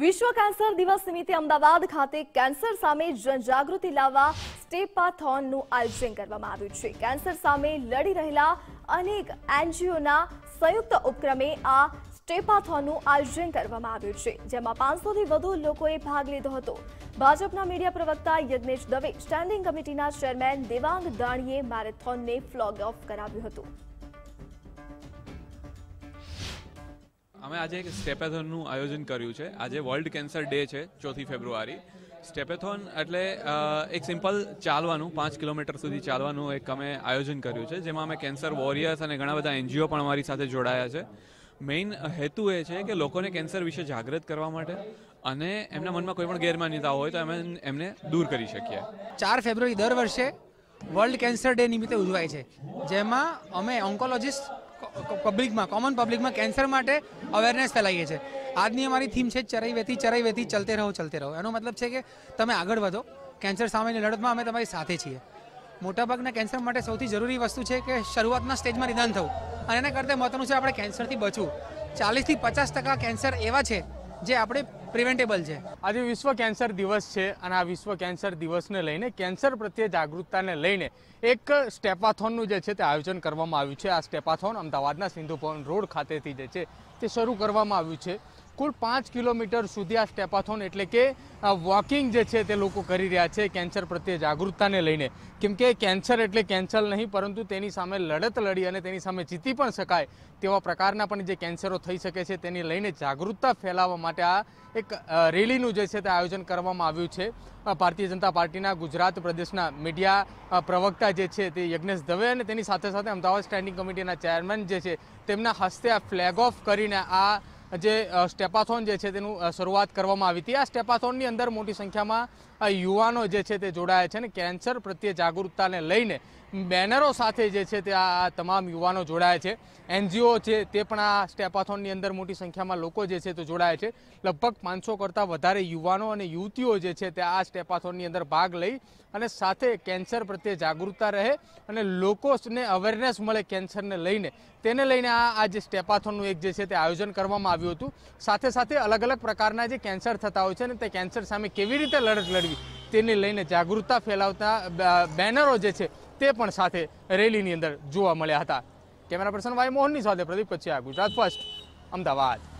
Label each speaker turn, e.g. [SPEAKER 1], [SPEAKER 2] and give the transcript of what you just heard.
[SPEAKER 1] વિશ્વ કેન્સર દિવસ નિમિત્તે અમદાવાદ ખાતે કેન્સર સામે જનજાગૃતિ લાવવા સ્ટેપાથોનનું આયોજન કરવામાં આવ્યું છે કેન્સર સામે લડી રહેલા અનેક એનજીઓના સંયુક્ત ઉપક્રમે આ સ્ટેપાથોનનું આયોજન કરવામાં આવ્યું છે જેમાં પાંચસોથી વધુ લોકોએ ભાગ લીધો હતો ભાજપના મીડિયા પ્રવક્તા યજ્ઞેશ દવે સ્ટેન્ડિંગ કમિટીના ચેરમેન દેવાંગ દાણીએ મેરેથોનને ફ્લોગ ઓફ કરાવ્યું હતું
[SPEAKER 2] અમે આજે એક સ્ટેપેથોનનું આયોજન કર્યું છે આજે વર્લ્ડ કેન્સર ડે છે ચોથી ફેબ્રુઆરી સ્ટેપેથોન એટલે એક સિમ્પલ ચાલવાનું પાંચ કિલોમીટર સુધી ચાલવાનું એક અમે આયોજન કર્યું છે જેમાં અમે કેન્સર વોરિયર્સ અને ઘણા બધા એનજીઓ પણ અમારી સાથે જોડાયા છે મેઇન હેતુ એ છે કે લોકોને કેન્સર વિશે જાગૃત કરવા માટે અને એમના મનમાં કોઈ પણ ગેરમાન્યતા હોય તો અમે એમને દૂર કરી શકીએ
[SPEAKER 3] ચાર ફેબ્રુઆરી દર વર્ષે વર્લ્ડ કેન્સર ડે નિમિત્તે ઉજવાય છે જેમાં અમે ઓન્કોલોજીસ્ટ પબ્લિકમાં કોમન પબ્લિકમાં કેન્સર માટે અવેરનેસ ફેલાઈએ છીએ આજની અમારી થીમ છે ચરાઈ વેતી ચરાઈ વેતી ચલતે રહો ચલતે રહો એનો મતલબ છે કે તમે આગળ વધો કેન્સર સામેની લડતમાં અમે તમારી સાથે છીએ મોટાભાગના કેન્સર માટે સૌથી જરૂરી વસ્તુ છે કે શરૂઆતના સ્ટેજમાં નિદાન થવું અને એના કરતાં મહત્વનું છે આપણે કેન્સરથી બચવું ચાલીસથી પચાસ ટકા કેન્સર એવા છે જે આપણે પ્રિવેન્ટેબલ છે આજે વિશ્વ કેન્સર દિવસ છે અને આ વિશ્વ કેન્સર દિવસને
[SPEAKER 4] લઈને કેન્સર પ્રત્યે જાગૃતતાને લઈને એક સ્ટેપાથોનનું જે છે તે આયોજન કરવામાં આવ્યું છે આ સ્ટેપાથોન અમદાવાદના સિંધુ ભવન રોડ ખાતેથી જે છે તે શરૂ કરવામાં આવ્યું છે કુલ પાંચ કિલોમીટર સુધી આ સ્ટેપાથોન એટલે કે વોકિંગ જે છે તે લોકો કરી રહ્યા છે કેન્સર પ્રત્યે જાગૃતતાને લઈને કેમકે કે કેન્સર એટલે કેન્સર નહીં પરંતુ તેની સામે લડત લડી અને તેની સામે જીતી પણ શકાય તેવા પ્રકારના પણ જે કેન્સરો થઈ શકે છે તેને લઈને જાગૃતતા ફેલાવવા માટે આ એક રેલીનું જે છે તે આયોજન કરવામાં આવ્યું છે ભારતીય જનતા પાર્ટીના ગુજરાત પ્રદેશના મીડિયા પ્રવક્તા જે છે તે યજ્ઞેશ દવે અને તેની સાથે સાથે અમદાવાદ સ્ટેન્ડિંગ કમિટીના ચેરમેન જે છે તેમના હસ્તે આ ફ્લેગ ઓફ કરીને આ જે સ્ટેપાથોન જે છે તેનું શરૂઆત કરવામાં આવી હતી આ સ્ટેપાથોનની અંદર મોટી સંખ્યામાં યુવાનો જે છે તે જોડાયા છે અને કેન્સર પ્રત્યે જાગૃતતાને લઈને બેનરો સાથે જે છે તે આ તમામ યુવાનો જોડાયા છે એનજીઓ છે તે પણ આ સ્ટેપાથોનની અંદર મોટી સંખ્યામાં લોકો જે છે તે જોડાયા છે લગભગ પાંચસો કરતાં વધારે યુવાનો અને યુવતીઓ જે છે તે આ સ્ટેપાથોનની અંદર ભાગ લઈ અને સાથે કેન્સર પ્રત્યે જાગૃતતા રહે અને લોકોને અવેરનેસ મળે કેન્સરને લઈને તેને લઈને આ જે સ્ટેપાથોનનું એક જે છે તે આયોજન કરવામાં આવ્યું હતું સાથે સાથે અલગ અલગ પ્રકારના જે કેન્સર થતા હોય છે ને તે કેન્સર સામે કેવી રીતે લડત લડવી તેને લઈને જાગૃતતા ફેલાવતા બેનરો જે છે તે પણ સાથે રેલીની અંદર જોવા મળ્યા હતા કેમેરા પર્સન વાય મોહનની સાથે પ્રદીપ કચ્છિયા ગુજરાત ફર્સ્ટ અમદાવાદ